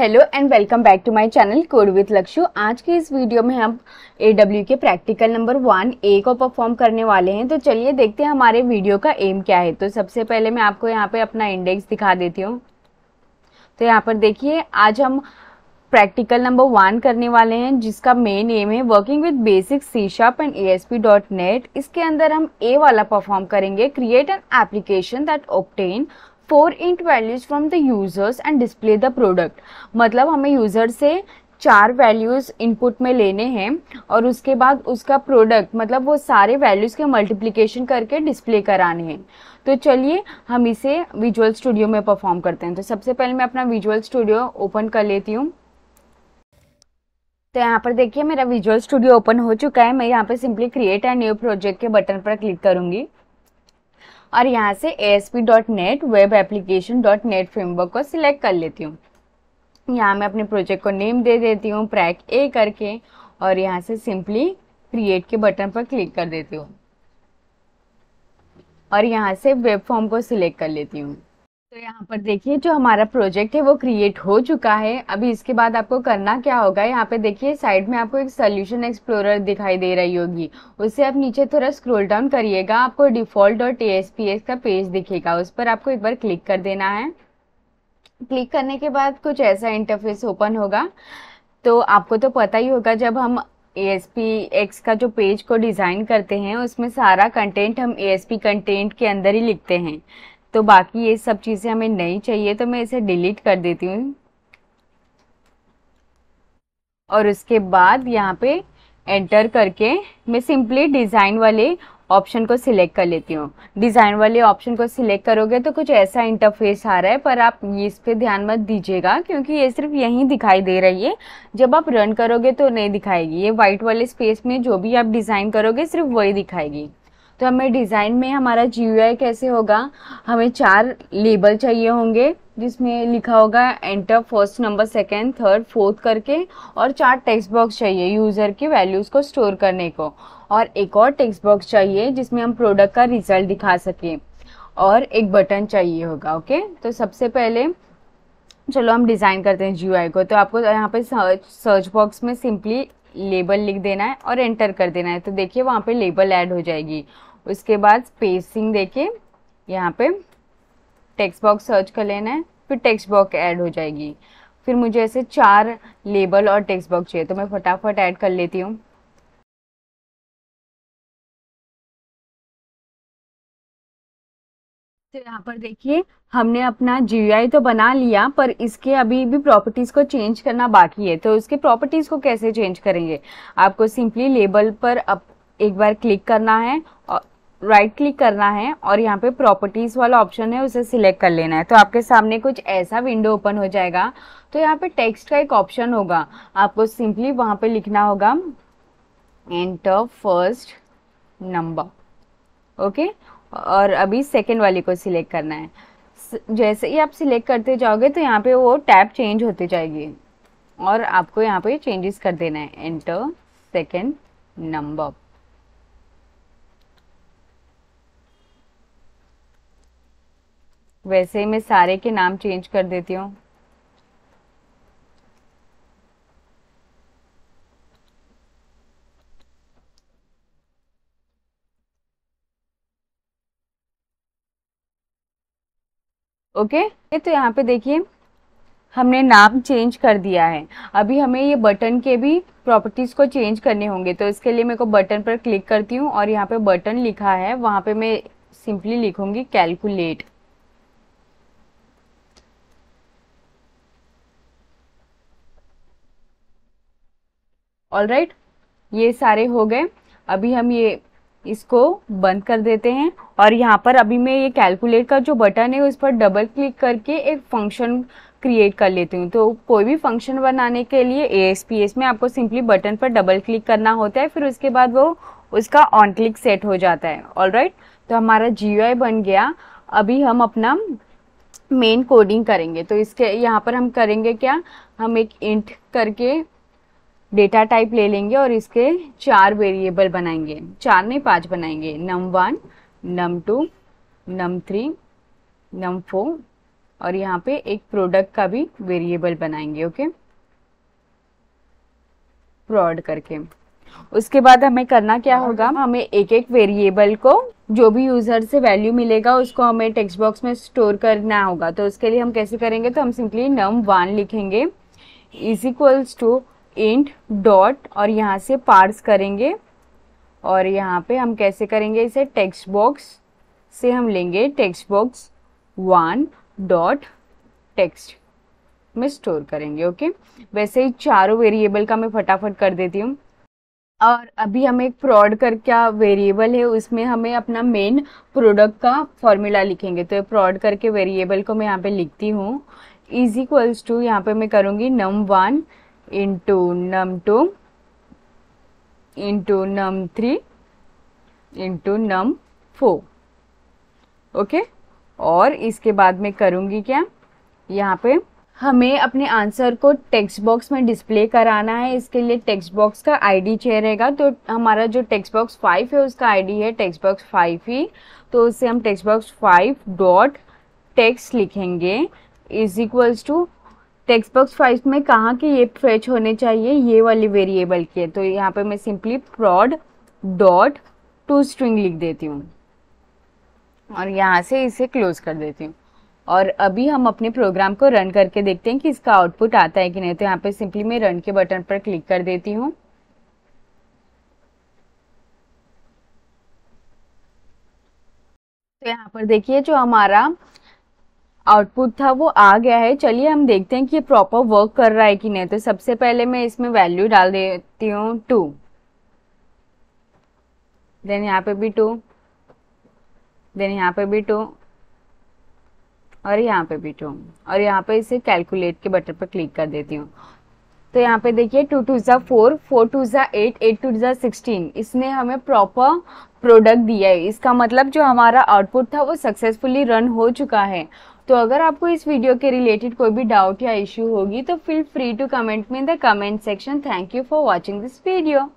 Hello and welcome back to my channel code with Lakshyu आज के इस वीडियो में हम ए डब्ल्यू के प्रैक्टिकल नंबर वन ए को परफॉर्म करने वाले हैं तो चलिए देखते हैं हमारे वीडियो का एम क्या है तो सबसे पहले मैं आपको यहाँ पे अपना इंडेक्स दिखा देती हूँ तो यहाँ पर देखिए आज हम प्रैक्टिकल नंबर वन करने वाले हैं जिसका मेन एम है working with basic C sharp and A S P dot net इसके अंदर हम ए वाला परफॉर्म करेंगे create an application that obtain four int values from the users and display the product मतलब हमें यूज़र से चार वैल्यूज़ इनपुट में लेने हैं और उसके बाद उसका प्रोडक्ट मतलब वो सारे वैल्यूज़ के मल्टीप्लीकेशन करके डिस्प्ले कराने हैं तो चलिए हम इसे विजुअल स्टूडियो में परफॉर्म करते हैं तो सबसे पहले मैं अपना विजुअल स्टूडियो ओपन कर लेती हूँ तो यहाँ पर देखिए मेरा विजुअल स्टूडियो ओपन हो चुका है मैं यहाँ पर simply create and new project के बटन पर क्लिक करूँगी और यहाँ से ASP.NET web application dot net framework को सिलेक्ट कर लेती हूँ यहाँ मैं अपने प्रोजेक्ट को नेम दे देती हूँ प्रैक ए करके और यहाँ से सिंपली क्रिएट के बटन पर क्लिक कर देती हूँ और यहाँ से वेब फॉर्म को सिलेक्ट कर लेती हूँ तो यहाँ पर देखिए जो हमारा प्रोजेक्ट है वो क्रिएट हो चुका है अभी इसके बाद आपको करना क्या होगा यहाँ पे देखिए साइड में आपको एक सोल्यूशन एक्सप्लोरर दिखाई दे रही होगी उसे आप नीचे थोड़ा स्क्रॉल डाउन करिएगा आपको डिफॉल्ट डॉट एस का पेज दिखेगा उस पर आपको एक बार क्लिक कर देना है क्लिक करने के बाद कुछ ऐसा इंटरफेस ओपन होगा तो आपको तो पता ही होगा जब हम एक्स का जो पेज को डिज़ाइन करते हैं उसमें सारा कंटेंट हम ए एस पी कंटेंट के अंदर ही लिखते हैं तो बाकी ये सब चीज़ें हमें नहीं चाहिए तो मैं इसे डिलीट कर देती हूँ और उसके बाद यहाँ पे एंटर करके मैं सिंपली डिज़ाइन वाले ऑप्शन को सिलेक्ट कर लेती हूँ डिज़ाइन वाले ऑप्शन को सिलेक्ट करोगे तो कुछ ऐसा इंटरफेस आ रहा है पर आप ये इस पर ध्यान मत दीजिएगा क्योंकि ये सिर्फ यहीं दिखाई दे रही है जब आप रन करोगे तो नहीं दिखाएगी ये वाइट वाले स्पेस में जो भी आप डिज़ाइन करोगे सिर्फ वही दिखाएगी तो हमें डिज़ाइन में हमारा जी कैसे होगा हमें चार लेबल चाहिए होंगे जिसमें लिखा होगा enter first number second third fourth करके और चार टेक्स्ट बॉक्स चाहिए यूज़र की वैल्यूज़ को स्टोर करने को और एक और टेक्स्ट बॉक्स चाहिए जिसमें हम प्रोडक्ट का रिजल्ट दिखा सकें और एक बटन चाहिए होगा ओके तो सबसे पहले चलो हम डिज़ाइन करते हैं जी को तो आपको यहाँ पे सर्च सर्च बॉक्स में सिंपली लेबल लिख देना है और एंटर कर देना है तो देखिए वहाँ पे लेबल ऐड हो जाएगी उसके बाद स्पेसिंग देके यहाँ पे टेक्स्ट बॉक्स सर्च कर लेना है फिर टेक्स्ट बॉक्स ऐड हो जाएगी फिर मुझे ऐसे चार लेबल और टेक्स्ट बॉक्स चाहिए तो मैं फटाफट ऐड कर लेती हूँ तो यहाँ पर देखिए हमने अपना जी तो बना लिया पर इसके अभी भी प्रॉपर्टीज़ को चेंज करना बाकी है तो उसके प्रॉपर्टीज़ को कैसे चेंज करेंगे आपको सिंपली लेबल पर अब एक बार क्लिक करना है और राइट क्लिक करना है और यहाँ पे प्रॉपर्टीज़ वाला ऑप्शन है उसे सिलेक्ट कर लेना है तो आपके सामने कुछ ऐसा विंडो ओपन हो जाएगा तो यहाँ पे टेक्स्ट का एक ऑप्शन होगा आपको सिंपली वहाँ पे लिखना होगा एंटर फर्स्ट नंबर ओके और अभी सेकेंड वाली को सिलेक्ट करना है जैसे ही आप सिलेक्ट करते जाओगे तो यहाँ पे वो टैब चेंज होते जाएगी और आपको यहाँ पे चेंजेस कर देना है एंटर सेकेंड नंबर वैसे ही मैं सारे के नाम चेंज कर देती हूँ ओके okay? तो यहाँ पे देखिए हमने नाम चेंज कर दिया है अभी हमें ये बटन के भी प्रॉपर्टीज़ को चेंज करने होंगे तो इसके लिए मेरे को बटन पर क्लिक करती हूँ और यहाँ पे बटन लिखा है वहाँ पे मैं सिंपली लिखूँगी कैलकुलेट ऑल राइट ये सारे हो गए अभी हम ये इसको बंद कर देते हैं और यहाँ पर अभी मैं ये कैलकुलेट का जो बटन है उस पर डबल क्लिक करके एक फंक्शन क्रिएट कर लेती हूँ तो कोई भी फंक्शन बनाने के लिए ए एस पी एस में आपको सिंपली बटन पर डबल क्लिक करना होता है फिर उसके बाद वो उसका ऑन क्लिक सेट हो जाता है ऑल राइट तो हमारा जी बन गया अभी हम अपना मेन कोडिंग करेंगे तो इसके यहाँ पर हम करेंगे क्या हम एक इंट करके डेटा टाइप ले लेंगे और इसके चार वेरिएबल बनाएंगे चार नहीं पांच बनाएंगे num one num two num three num four और यहाँ पे एक प्रोडक्ट का भी वेरिएबल बनाएंगे ओके प्रॉड करके उसके बाद हमें करना क्या होगा हमें एक एक वेरिएबल को जो भी यूजर से वैल्यू मिलेगा उसको हमें टेक्स्ट बॉक्स में स्टोर करना होगा तो उसके लिए हम कैसे करेंगे तो हम सिंपली नम वन लिखेंगे is equals to int dot और यहाँ से पार्स करेंगे और यहाँ पे हम कैसे करेंगे इसे टेक्स्ट बॉक्स से हम लेंगे text box one dot text में स्टोर करेंगे ओके वैसे ही चारों वेरिएबल का मैं फटाफट कर देती हूँ और अभी हम एक प्रॉड कर क्या वेरिएबल है उसमें हमें अपना मेन प्रोडक्ट का फॉर्मूला लिखेंगे तो प्रॉड करके वेरिएबल को मैं यहाँ पे लिखती हूँ इज इक्वल्स टू यहाँ पे मैं करूँगी num one into num2 into num3 into num4 okay और इसके बाद में करूंगी क्या यहाँ पे हमें अपने आंसर को टेक्स्ट बॉक्स में डिस्प्ले कराना है इसके लिए टेक्स्ट बॉक्स का आईडी चाहिए रहेगा तो हमारा जो टेक्स्ट बॉक्स फाइव है उसका आईडी है टेक्स्ट बॉक्स फाइव ही तो उससे हम text box five dot text लिखेंगे is equals to text box five में कहा कि ये फेच होने चाहिए ये वाली वेरिएबल के तो यहाँ पे मैं simply prod dot to string लिख देती हूँ और यहाँ से इसे क्लोज कर देती हूँ और अभी हम अपने प्रोग्राम को रन करके देखते हैं कि इसका आउटपुट आता है कि नहीं तो यहाँ पे सिंपली मैं रन के बटन पर क्लिक कर देती हूँ तो यहाँ पर देखिए जो हमारा आउटपुट था वो आ गया है चलिए हम देखते हैं कि ये प्रॉपर वर्क कर रहा है कि नहीं तो सबसे पहले मैं इसमें वैल्यू डाल देती हूँ टू देन यहाँ पे भी टू देन यहाँ पे भी टू और यहाँ पे भी टू और यहाँ पे इसे कैलकुलेट के बटन पर क्लिक कर देती हूँ तो यहाँ पे देखिए टू टू ज़ा फोर फोर टू ज़ा एट एट टू ज़ा सिक्सटीन इसने हमें प्रॉपर प्रोडक्ट दिया है इसका मतलब जो हमारा आउटपुट था वो सक्सेसफुली रन हो चुका है तो अगर आपको इस वीडियो के रिलेटेड कोई भी डाउट या इश्यू होगी तो feel free to comment me in the comment section thank you for watching this video